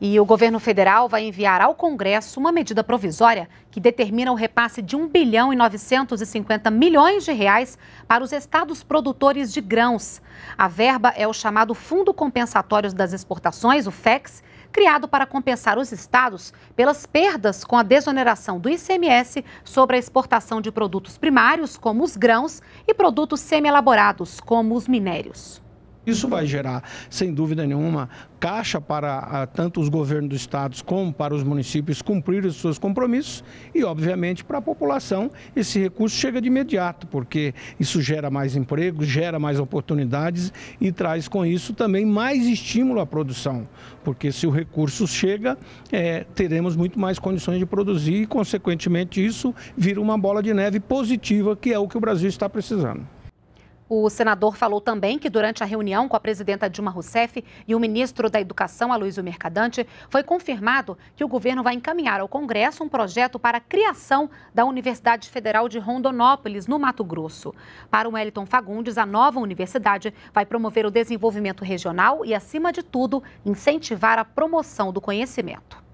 E o governo federal vai enviar ao Congresso uma medida provisória que determina o repasse de 1 bilhão e 950 milhões de reais para os estados produtores de grãos. A verba é o chamado Fundo Compensatório das Exportações, o FEX, criado para compensar os estados pelas perdas com a desoneração do ICMS sobre a exportação de produtos primários, como os grãos, e produtos semi-elaborados, como os minérios. Isso vai gerar, sem dúvida nenhuma, caixa para ah, tanto os governos dos estados como para os municípios cumprir os seus compromissos e, obviamente, para a população esse recurso chega de imediato, porque isso gera mais emprego, gera mais oportunidades e traz com isso também mais estímulo à produção, porque se o recurso chega, é, teremos muito mais condições de produzir e, consequentemente, isso vira uma bola de neve positiva, que é o que o Brasil está precisando. O senador falou também que durante a reunião com a presidenta Dilma Rousseff e o ministro da Educação, Aloysio Mercadante, foi confirmado que o governo vai encaminhar ao Congresso um projeto para a criação da Universidade Federal de Rondonópolis, no Mato Grosso. Para o Wellington Fagundes, a nova universidade vai promover o desenvolvimento regional e, acima de tudo, incentivar a promoção do conhecimento.